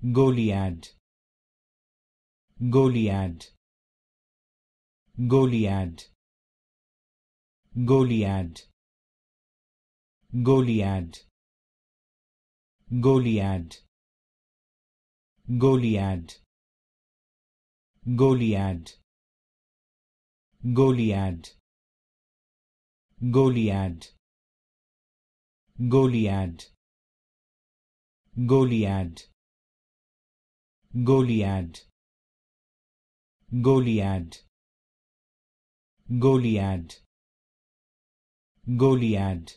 Goliad Goliad Goliad Goliad Goliad Goliad Goliad Goliad Goliad Goliad Goliad Goliad Goliad Goliad Goliad Goliad